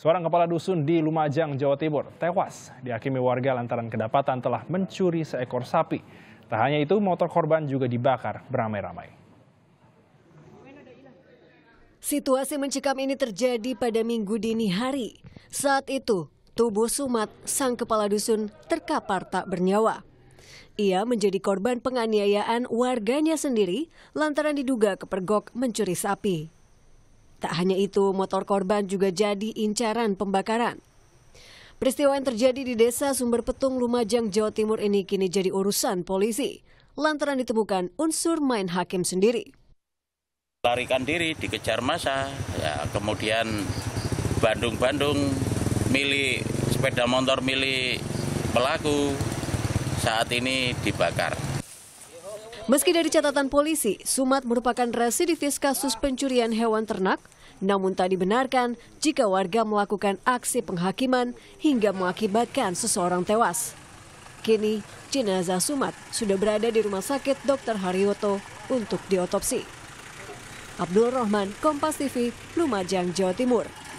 Seorang kepala dusun di Lumajang, Jawa Timur tewas dihakimi warga lantaran kedapatan telah mencuri seekor sapi. Tak hanya itu, motor korban juga dibakar beramai-ramai. Situasi mencekam ini terjadi pada minggu dini hari. Saat itu, tubuh Sumat, sang kepala dusun, terkapar tak bernyawa. Ia menjadi korban penganiayaan warganya sendiri lantaran diduga kepergok mencuri sapi. Tak hanya itu, motor korban juga jadi incaran pembakaran. Peristiwa yang terjadi di desa Sumber Petung, Lumajang, Jawa Timur ini kini jadi urusan polisi. Lantaran ditemukan unsur main hakim sendiri. Larikan diri, dikejar masa, ya, kemudian Bandung-Bandung milik sepeda motor milik pelaku saat ini dibakar. Meski dari catatan polisi, Sumat merupakan residivis kasus pencurian hewan ternak, namun tak dibenarkan jika warga melakukan aksi penghakiman hingga mengakibatkan seseorang tewas. Kini, jenazah Sumat sudah berada di rumah sakit Dr. Haryoto untuk diotopsi. Abdul Rahman, Kompas TV, Lumajang, Jawa Timur.